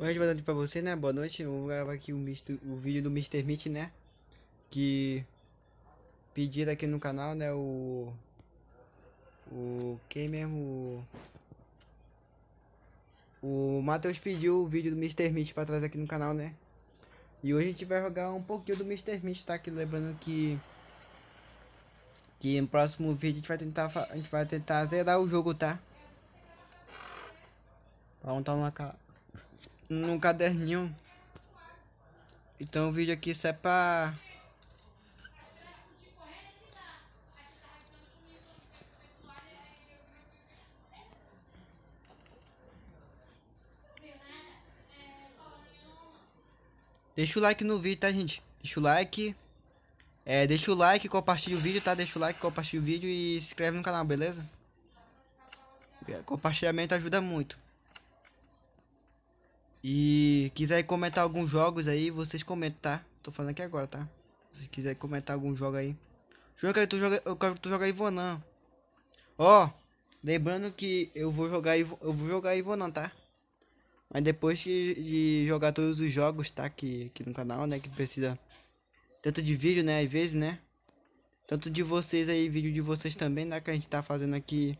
Hoje boa noite pra você, né? Boa noite. Eu vou gravar aqui o, misto, o vídeo do Mr. Meat, né? Que pediram aqui no canal, né? O. O. Quem mesmo? O, o Matheus pediu o vídeo do Mr. Meat pra trazer aqui no canal, né? E hoje a gente vai jogar um pouquinho do Mr. Meat, tá? Aqui lembrando que. Que no próximo vídeo a gente vai tentar, a gente vai tentar zerar o jogo, tá? Pra montar uma cara num caderninho. Então o vídeo aqui isso é pra... Deixa o like no vídeo, tá, gente? Deixa o like. É, deixa o like, compartilha o vídeo, tá? Deixa o like, compartilha o vídeo e se inscreve no canal, beleza? Compartilhamento ajuda muito. E quiser comentar alguns jogos aí, vocês comentam, tá? Tô falando aqui agora, tá? Se quiser comentar algum jogo aí. João, eu quero que tu joga, eu quero que tu joga Ivonan. Ó, oh, lembrando que eu vou jogar Ivo, eu vou jogar Ivonan, tá? Mas depois de, de, jogar todos os jogos, tá? que aqui no canal, né? Que precisa tanto de vídeo, né? Às vezes, né? Tanto de vocês aí, vídeo de vocês também, né? Que a gente tá fazendo aqui.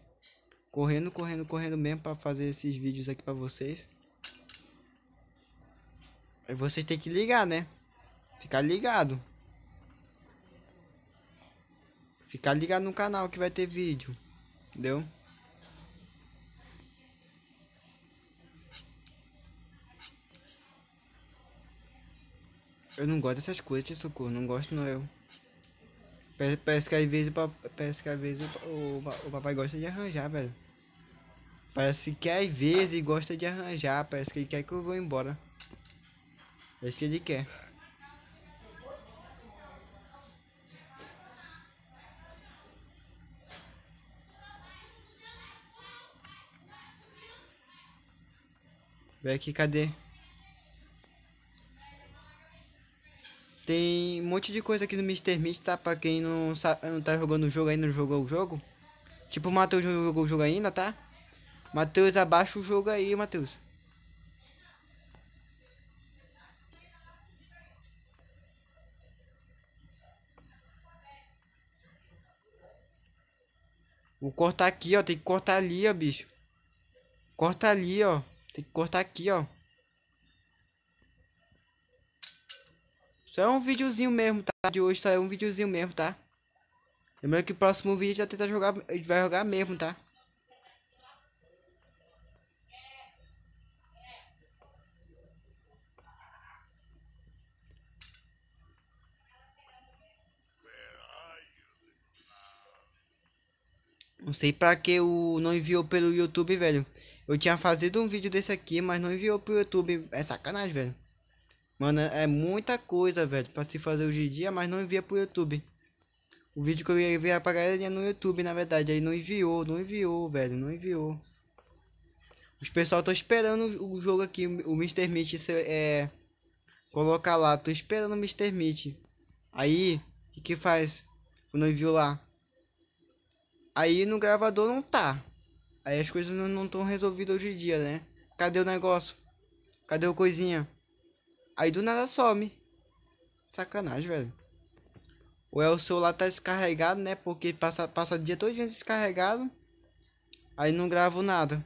Correndo, correndo, correndo mesmo pra fazer esses vídeos aqui pra vocês. Aí vocês têm que ligar, né? Ficar ligado. Ficar ligado no canal que vai ter vídeo. Entendeu? Eu não gosto dessas coisas de socorro, não gosto não eu. Parece, parece que às vezes, parece que às vezes o, o, o papai gosta de arranjar, velho. Parece que às vezes gosta de arranjar, parece que ele quer que eu vou embora. É isso que ele quer. Vem aqui, cadê? Tem um monte de coisa aqui no Mr. Meat, tá? Pra quem não, sabe, não tá jogando o jogo ainda, não jogou o jogo. Tipo, o Matheus não jogou o jogo ainda, tá? Matheus, abaixa o jogo aí, Matheus. Vou cortar aqui, ó. Tem que cortar ali, ó, bicho. Corta ali, ó. Tem que cortar aqui, ó. Só é um videozinho mesmo, tá? De hoje só é um videozinho mesmo, tá? Lembrando que o próximo vídeo já tenta jogar, a gente vai jogar mesmo, tá? Não sei pra que o não enviou pelo YouTube, velho. Eu tinha fazido um vídeo desse aqui, mas não enviou pro YouTube. É sacanagem, velho. Mano, é muita coisa, velho, pra se fazer hoje em dia, mas não envia pro YouTube. O vídeo que eu ia enviar pra galera é no YouTube, na verdade. Aí não enviou, não enviou, velho, não enviou. Os pessoal tô esperando o jogo aqui, o Mr. Meat é, colocar lá. Tô esperando o Mr. Meat. Aí, o que, que faz? Não enviou lá. Aí no gravador não tá. Aí as coisas não estão resolvidas hoje em dia, né? Cadê o negócio? Cadê o coisinha? Aí do nada some. Sacanagem, velho. Ou é o celular tá descarregado, né? Porque passa, passa dia todo dia descarregado. Aí não gravo nada.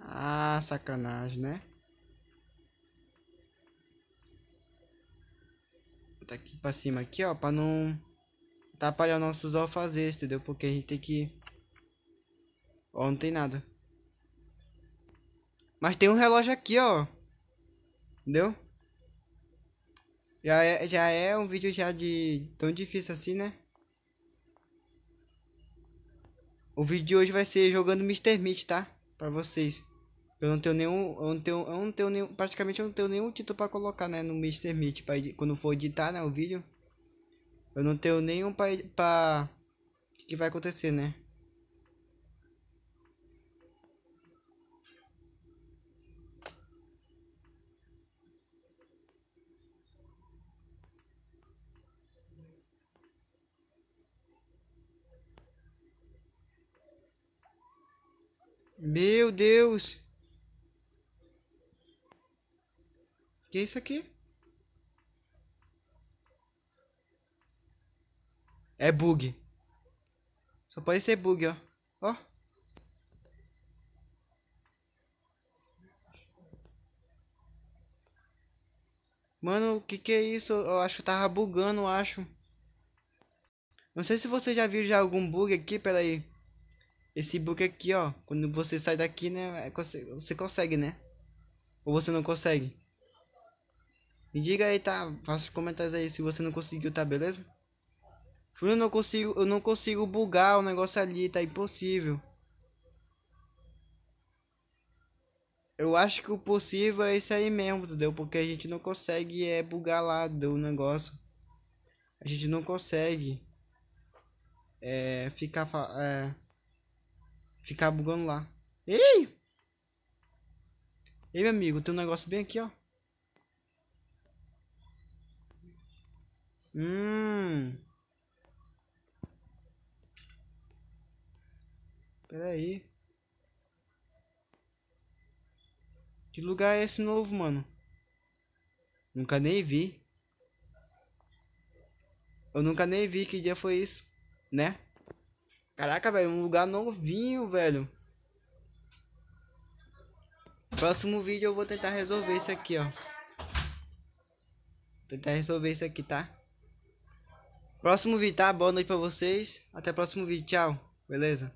Ah, sacanagem, né? Tá aqui pra cima aqui, ó, pra não atrapalhar nossos alfazeres, entendeu? Porque a gente tem que... Ó, não tem nada. Mas tem um relógio aqui, ó. Entendeu? Já é, já é um vídeo já de... Tão difícil assim, né? O vídeo de hoje vai ser jogando Mr. Meat, tá? Pra vocês. Eu não tenho nenhum. Eu não tenho, eu não tenho nenhum. Praticamente eu não tenho nenhum título pra colocar, né? No Mr. Meat. Pra, quando for editar, né? O vídeo. Eu não tenho nenhum pai pra... O que, que vai acontecer, né? Meu Deus! Que é isso aqui? É bug. Só pode ser bug, ó. Ó. Mano, o que que é isso? Eu acho que tava bugando, eu acho. Não sei se você já viu já algum bug aqui, peraí. aí. Esse bug aqui, ó. Quando você sai daqui, né? É você consegue, né? Ou você não consegue? Me diga aí, tá? Faça comentários aí se você não conseguiu, tá? Beleza? Juro, eu não consigo, eu não consigo bugar o negócio ali, tá impossível. Eu acho que o possível é isso aí mesmo, entendeu? Porque a gente não consegue é, bugar lá do negócio. A gente não consegue é, ficar é, ficar bugando lá. Ei! Ei, meu amigo, tem um negócio bem aqui, ó. Hum. Peraí. Que lugar é esse novo, mano? Nunca nem vi. Eu nunca nem vi que dia foi isso, né? Caraca, velho, um lugar novinho, velho. Próximo vídeo eu vou tentar resolver isso aqui, ó. Vou tentar resolver isso aqui, tá? Próximo vídeo, tá? Boa noite pra vocês. Até o próximo vídeo. Tchau. Beleza?